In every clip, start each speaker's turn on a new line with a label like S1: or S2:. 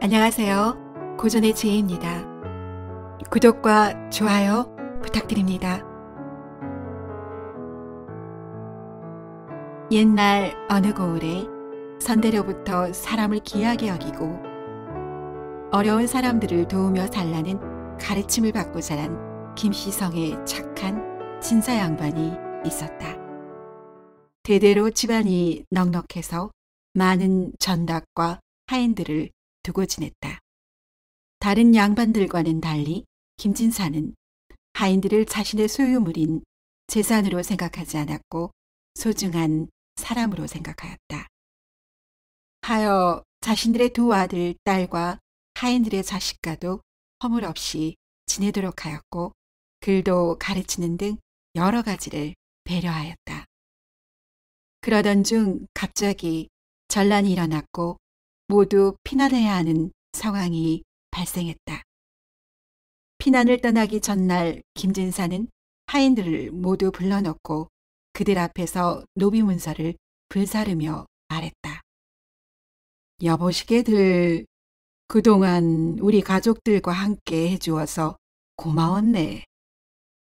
S1: 안녕하세요. 고전의 지혜입니다. 구독과 좋아요 부탁드립니다. 옛날 어느 고을에 선대로부터 사람을 귀하게 여기고 어려운 사람들을 도우며 살라는 가르침을 받고 자란 김희성의 착한 진사 양반이 있었다. 대대로 집안이 넉넉해서 많은 전닥과 하인들을 두고 지냈다. 다른 양반들과는 달리 김진사는 하인들을 자신의 소유물인 재산으로 생각하지 않았고 소중한 사람으로 생각하였다. 하여 자신들의 두 아들, 딸과 하인들의 자식과도 허물 없이 지내도록 하였고 글도 가르치는 등 여러 가지를 배려하였다. 그러던 중 갑자기 전란이 일어났고 모두 피난해야 하는 상황이 발생했다. 피난을 떠나기 전날 김진사는 하인들을 모두 불러넣고 그들 앞에서 노비문서를 불사르며 말했다. 여보시게들 그동안 우리 가족들과 함께 해주어서 고마웠네.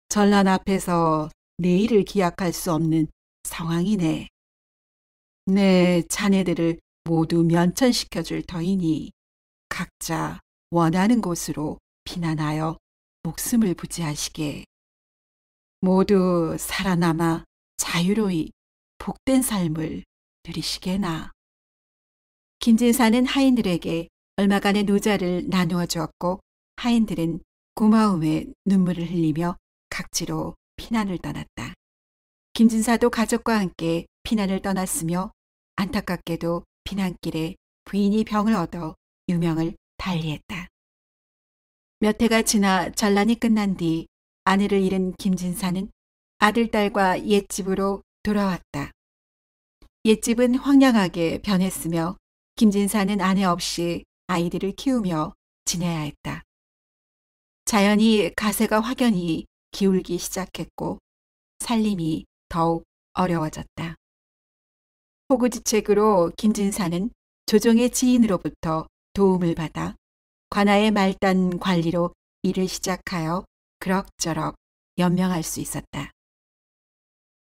S1: 전란 앞에서 내일을 기약할 수 없는 상황이네. 내 네, 자네들을 모두 면천시켜줄 터이니 각자 원하는 곳으로 피난하여 목숨을 부지하시게 모두 살아남아 자유로이 복된 삶을 누리시게나. 김진사는 하인들에게 얼마간의 노자를 나누어 주었고 하인들은 고마움에 눈물을 흘리며 각지로 피난을 떠났다. 김진사도 가족과 함께 피난을 떠났으며 안타깝게도 비난길에 부인이 병을 얻어 유명을 달리했다. 몇 해가 지나 전란이 끝난 뒤 아내를 잃은 김진사는 아들, 딸과 옛집으로 돌아왔다. 옛집은 황량하게 변했으며 김진사는 아내 없이 아이들을 키우며 지내야 했다. 자연히 가세가 확연히 기울기 시작했고 살림이 더욱 어려워졌다. 호구지책으로 김진사는 조정의 지인으로부터 도움을 받아 관아의 말단 관리로 일을 시작하여 그럭저럭 연명할 수 있었다.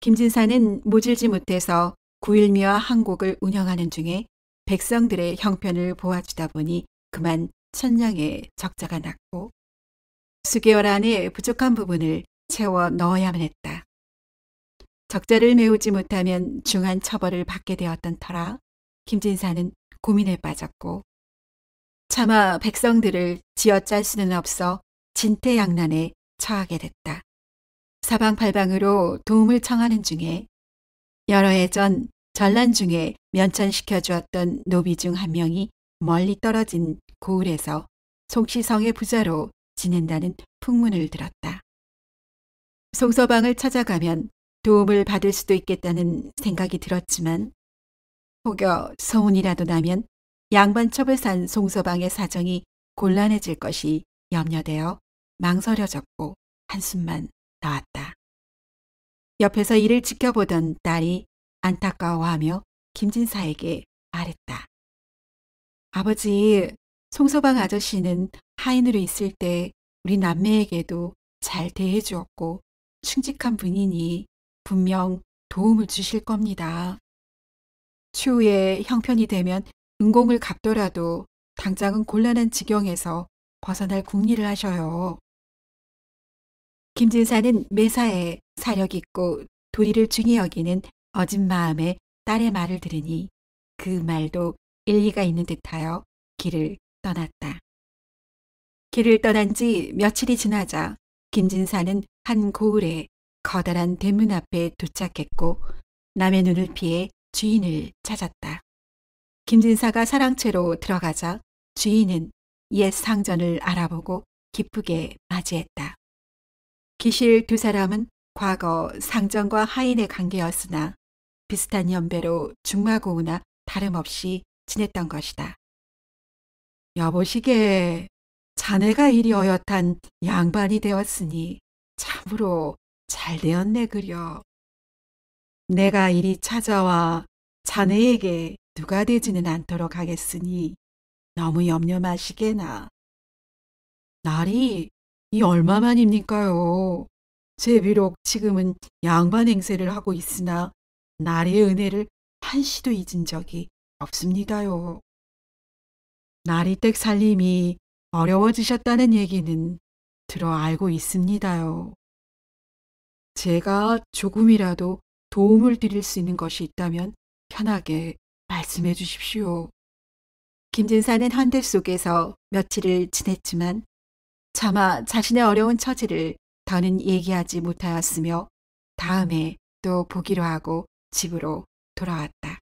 S1: 김진사는 모질지 못해서 구일미와 항곡을 운영하는 중에 백성들의 형편을 보아주다 보니 그만 천량의 적자가 났고 수개월 안에 부족한 부분을 채워 넣어야만 했다. 적자를 메우지 못하면 중한 처벌을 받게 되었던 터라 김진사는 고민에 빠졌고 차마 백성들을 지어짤 수는 없어 진태양난에 처하게 됐다. 사방팔방으로 도움을 청하는 중에 여러 해 전 전란 중에 면천시켜 주었던 노비 중 한 명이 멀리 떨어진 고을에서 송시성의 부자로 지낸다는 풍문을 들었다. 송서방을 찾아가면 도움을 받을 수도 있겠다는 생각이 들었지만 혹여 소문이라도 나면 양반첩을 산 송서방의 사정이 곤란해질 것이 염려되어 망설여졌고 한숨만 나왔다. 옆에서 이를 지켜보던 딸이 안타까워하며 김진사에게 말했다. 아버지, 송서방 아저씨는 하인으로 있을 때 우리 남매에게도 잘 대해 주었고 충직한 분이니 분명 도움을 주실 겁니다. 추후에 형편이 되면 은공을 갚더라도 당장은 곤란한 지경에서 벗어날 궁리를 하셔요. 김진사는 매사에 사력 있고 도리를 중히 여기는 어진 마음에 딸의 말을 들으니 그 말도 일리가 있는 듯하여 길을 떠났다. 길을 떠난 지 며칠이 지나자 김진사는 한 고을에 커다란 대문 앞에 도착했고 남의 눈을 피해 주인을 찾았다. 김진사가 사랑채로 들어가자 주인은 옛 상전을 알아보고 기쁘게 맞이했다. 기실 두 사람은 과거 상전과 하인의 관계였으나 비슷한 연배로 중마고우나 다름없이 지냈던 것이다. 여보시게 자네가 이리 어엿한 양반이 되었으니 참으로 잘 되었네 그려. 내가 이리 찾아와 자네에게 누가 되지는 않도록 하겠으니 너무 염려 마시게나. 날이 이 얼마만입니까요. 제 비록 지금은 양반 행세를 하고 있으나 날의 은혜를 한시도 잊은 적이 없습니다요. 나리댁 살림이 어려워지셨다는 얘기는 들어 알고 있습니다요. 제가 조금이라도 도움을 드릴 수 있는 것이 있다면 편하게 말씀해 주십시오. 김진사는 한대 속에서 며칠을 지냈지만 차마 자신의 어려운 처지를 더는 얘기하지 못하였으며 다음에 또 보기로 하고 집으로 돌아왔다.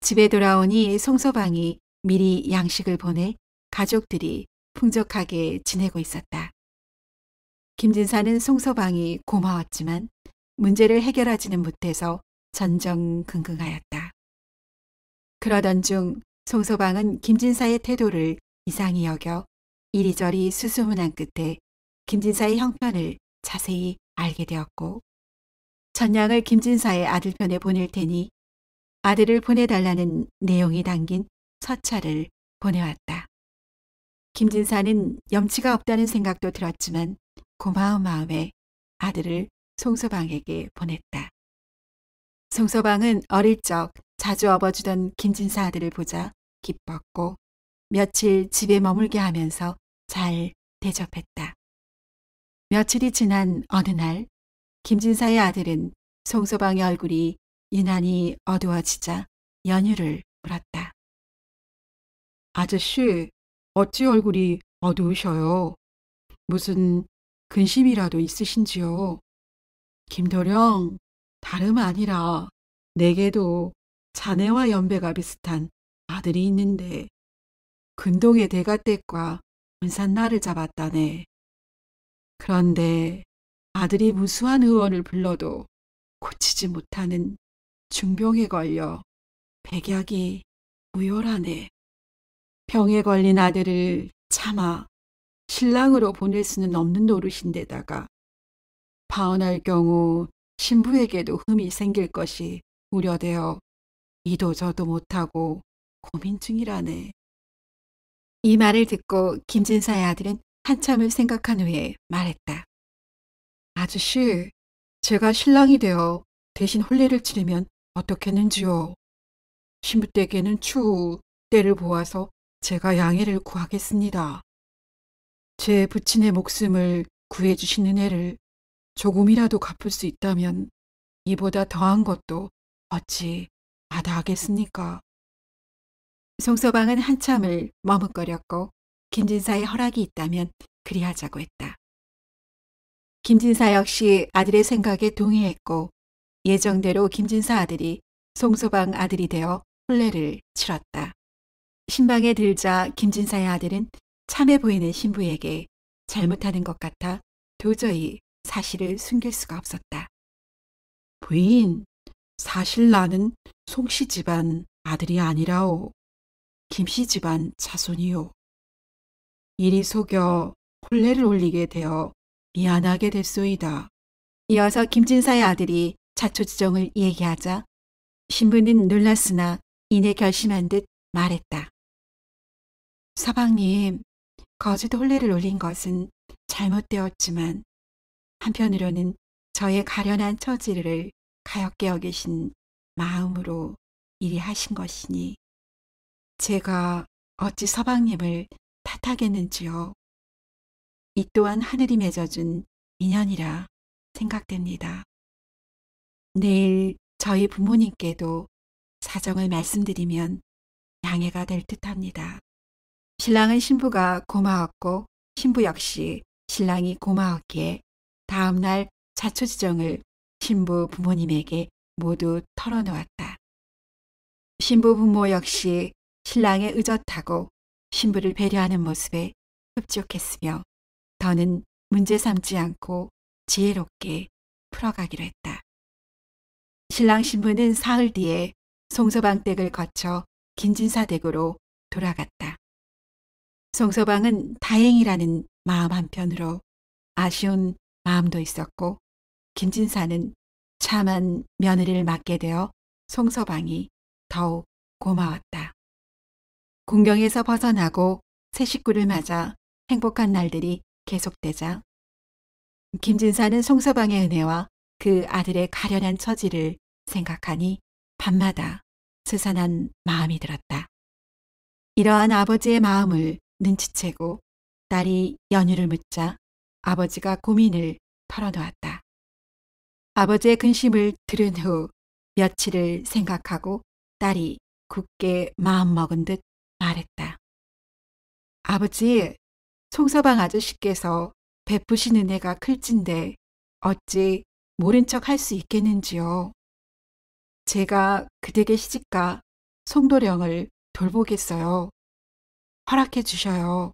S1: 집에 돌아오니 송서방이 미리 양식을 보내 가족들이 풍족하게 지내고 있었다. 김진사는 송서방이 고마웠지만 문제를 해결하지는 못해서 전정긍긍하였다. 그러던 중 송서방은 김진사의 태도를 이상히 여겨 이리저리 수수문한 끝에 김진사의 형편을 자세히 알게 되었고 전양을 김진사의 아들 편에 보낼 테니 아들을 보내달라는 내용이 담긴 서찰을 보내왔다. 김진사는 염치가 없다는 생각도 들었지만 고마운 마음에 아들을 송서방에게 보냈다. 송서방은 어릴 적 자주 업어주던 김진사 아들을 보자 기뻤고 며칠 집에 머물게 하면서 잘 대접했다. 며칠이 지난 어느 날 김진사의 아들은 송서방의 얼굴이 유난히 어두워지자 연유를 물었다. 아저씨, 어찌 얼굴이 어두우셔요? 무슨 근심이라도 있으신지요? 김도령, 다름 아니라 내게도 자네와 연배가 비슷한 아들이 있는데 근동의 대가댁과 은산나를 잡았다네. 그런데 아들이 무수한 의원을 불러도 고치지 못하는 중병에 걸려 백약이 무효라네. 병에 걸린 아들을 참아 신랑으로 보낼 수는 없는 노릇인데다가 파혼할 경우 신부에게도 흠이 생길 것이 우려되어 이도 저도 못하고 고민 중이라네. 이 말을 듣고 김진사의 아들은 한참을 생각한 후에 말했다. 아저씨, 제가 신랑이 되어 대신 혼례를 치르면 어떻겠는지요? 신부댁에는 추후 때를 보아서 제가 양해를 구하겠습니다. 제 부친의 목숨을 구해주신 은혜를 조금이라도 갚을 수 있다면 이보다 더한 것도 어찌 아다하겠습니까 송서방은 한참을 머뭇거렸고 김진사의 허락이 있다면 그리하자고 했다. 김진사 역시 아들의 생각에 동의했고 예정대로 김진사 아들이 송서방 아들이 되어 혼례를 치렀다. 신방에 들자 김진사의 아들은 참해 보이는 신부에게 잘못하는 것 같아 도저히 사실을 숨길 수가 없었다. 부인, 사실 나는 송씨 집안 아들이 아니라오. 김씨 집안 자손이요. 이 속여 혼례를 올리게 되어 미안하게 됐소이다. 이어서 김진사의 아들이 자초지정을 얘기하자 신부는 놀랐으나 이내 결심한 듯 말했다. 사방님, 거주도 혼례를 올린 것은 잘못되었지만 한편으로는 저의 가련한 처지를 가엾게 여기신 마음으로 일이 하신 것이니 제가 어찌 서방님을 탓하겠는지요. 이 또한 하늘이 맺어준 인연이라 생각됩니다. 내일 저희 부모님께도 사정을 말씀드리면 양해가 될 듯합니다. 신랑은 신부가 고마웠고 신부 역시 신랑이 고마웠기에 다음날 자초지정을 신부 부모님에게 모두 털어놓았다. 신부 부모 역시 신랑의 의젓하고 신부를 배려하는 모습에 흡족했으며 더는 문제 삼지 않고 지혜롭게 풀어가기로 했다. 신랑 신부는 사흘 뒤에 송서방댁을 거쳐 김진사댁으로 돌아갔다. 송서방은 다행이라는 마음 한편으로 아쉬운 마음도 있었고 김진사는 참한 며느리를 맡게 되어 송서방이 더욱 고마웠다. 공경에서 벗어나고 새 식구를 맞아 행복한 날들이 계속되자 김진사는 송서방의 은혜와 그 아들의 가련한 처지를 생각하니 밤마다 스산한 마음이 들었다. 이러한 아버지의 마음을 눈치채고 딸이 연유를 묻자 아버지가 고민을 털어놓았다. 아버지의 근심을 들은 후 며칠을 생각하고 딸이 굳게 마음먹은 듯 말했다. 아버지, 송서방 아저씨께서 베푸시는혜가 클진데 어찌 모른 척 할 수 있겠는지요. 제가 그대게 시집가 송도령을 돌보겠어요. 허락해 주셔요.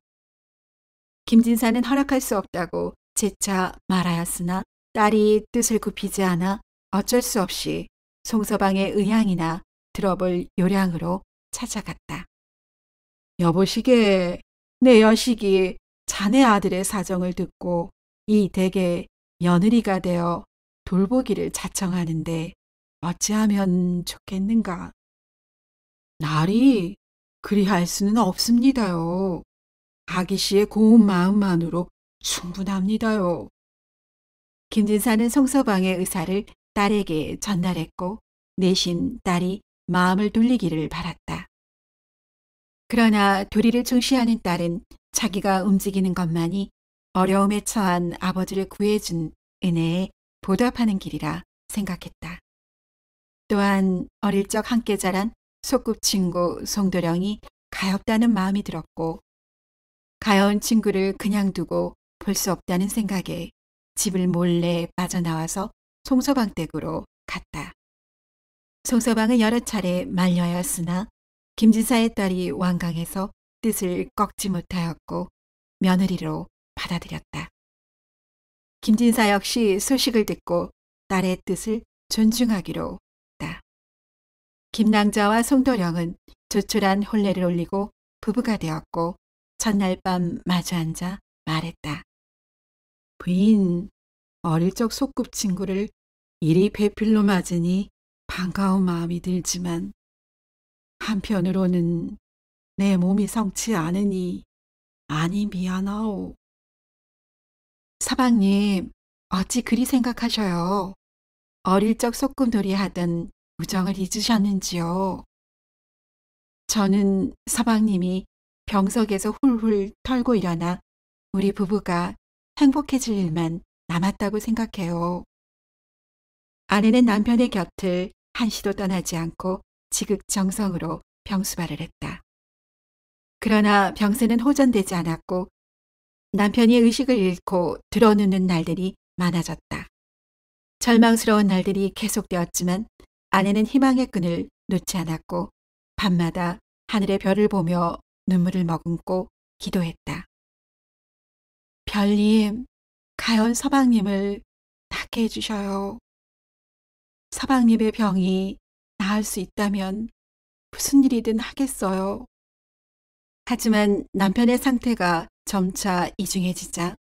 S1: 김진사는 허락할 수 없다고 재차 말하였으나 딸이 뜻을 굽히지 않아 어쩔 수 없이 송서방의 의향이나 들어볼 요량으로 찾아갔다. 여보시게, 내 여식이 자네 아들의 사정을 듣고 이 댁의 며느리가 되어 돌보기를 자청하는데 어찌하면 좋겠는가? 날이 그리할 수는 없습니다요. 아기 씨의 고운 마음만으로 충분합니다요. 김진사는 성서방의 의사를 딸에게 전달했고 내심 딸이 마음을 돌리기를 바랐다. 그러나 도리를 중시하는 딸은 자기가 움직이는 것만이 어려움에 처한 아버지를 구해준 은혜에 보답하는 길이라 생각했다. 또한 어릴 적 함께 자란 소꿉친구 송도령이 가엾다는 마음이 들었고 가여운 친구를 그냥 두고 볼 수 없다는 생각에 집을 몰래 빠져나와서 송서방 댁으로 갔다. 송서방은 여러 차례 말려였으나 김진사의 딸이 완강해서 뜻을 꺾지 못하였고 며느리로 받아들였다. 김진사 역시 소식을 듣고 딸의 뜻을 존중하기로 김낭자와 송도령은 조촐한 혼례를 올리고 부부가 되었고 첫날 밤 마주 앉아 말했다. 부인, 어릴 적 소꿉친구를 이리 배필로 맞으니 반가운 마음이 들지만 한편으로는 내 몸이 성치 않으니 아니 미안하오. 사방님, 어찌 그리 생각하셔요. 어릴 적 소꿉놀이 하던 우정을 잊으셨는지요? 저는 서방님이 병석에서 훌훌 털고 일어나 우리 부부가 행복해질 일만 남았다고 생각해요. 아내는 남편의 곁을 한시도 떠나지 않고 지극정성으로 병수발을 했다. 그러나 병세는 호전되지 않았고 남편이 의식을 잃고 드러누는 날들이 많아졌다. 절망스러운 날들이 계속되었지만 아내는 희망의 끈을 놓지 않았고 밤마다 하늘의 별을 보며 눈물을 머금고 기도했다. 별님, 가연 서방님을 낫게 해주셔요. 서방님의 병이 나을 수 있다면 무슨 일이든 하겠어요. 하지만 남편의 상태가 점차 이중해지자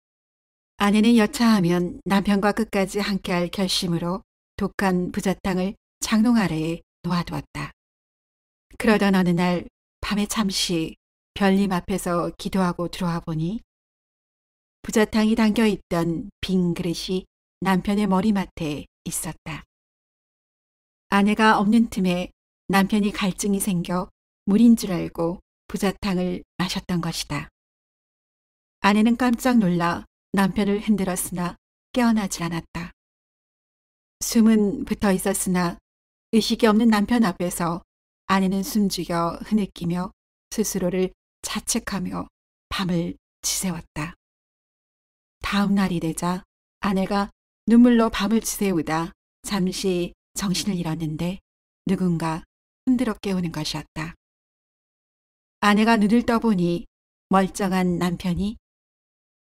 S1: 아내는 여차하면 남편과 끝까지 함께할 결심으로 독한 부자탕을 장롱 아래에 놓아두었다. 그러던 어느 날 밤에 잠시 별님 앞에서 기도하고 들어와 보니 부자탕이 담겨 있던 빈 그릇이 남편의 머리맡에 있었다. 아내가 없는 틈에 남편이 갈증이 생겨 물인 줄 알고 부자탕을 마셨던 것이다. 아내는 깜짝 놀라 남편을 흔들었으나 깨어나질 않았다. 숨은 붙어 있었으나 의식이 없는 남편 앞에서 아내는 숨죽여 흐느끼며 스스로를 자책하며 밤을 지새웠다. 다음 날이 되자 아내가 눈물로 밤을 지새우다 잠시 정신을 잃었는데 누군가 흔들어 깨우는 것이었다. 아내가 눈을 떠보니 멀쩡한 남편이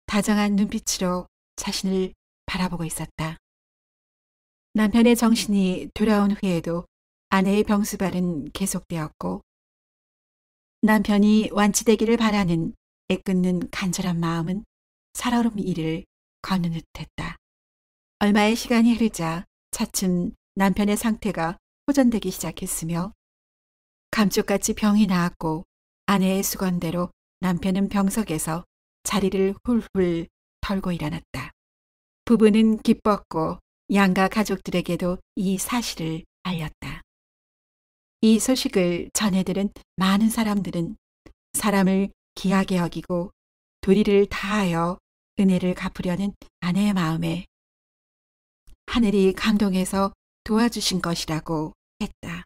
S1: 다정한 눈빛으로 자신을 바라보고 있었다. 남편의 정신이 돌아온 후에도 아내의 병수발은 계속되었고 남편이 완치되기를 바라는 애끓는 간절한 마음은 살얼음 이를 거는 듯했다. 얼마의 시간이 흐르자 차츰 남편의 상태가 호전되기 시작했으며 감쪽같이 병이 나았고 아내의 수건대로 남편은 병석에서 자리를 훌훌 털고 일어났다. 부부는 기뻤고 양가 가족들에게도 이 사실을 알렸다. 이 소식을 전해들은 많은 사람들은 사람을 귀하게 여기고 도리를 다하여 은혜를 갚으려는 아내의 마음에 하늘이 감동해서 도와주신 것이라고 했다.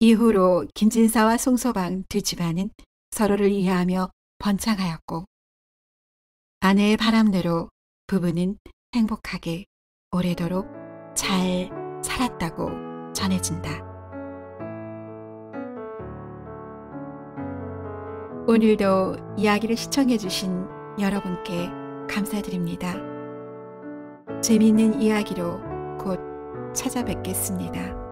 S1: 이후로 김진사와 송소방 두 집안은 서로를 이해하며 번창하였고 아내의 바람대로 부부는 행복하게 오래도록 잘 살았다고 전해진다. 오늘도 이야기를 시청해주신 여러분께 감사드립니다. 재미있는 이야기로 곧 찾아뵙겠습니다.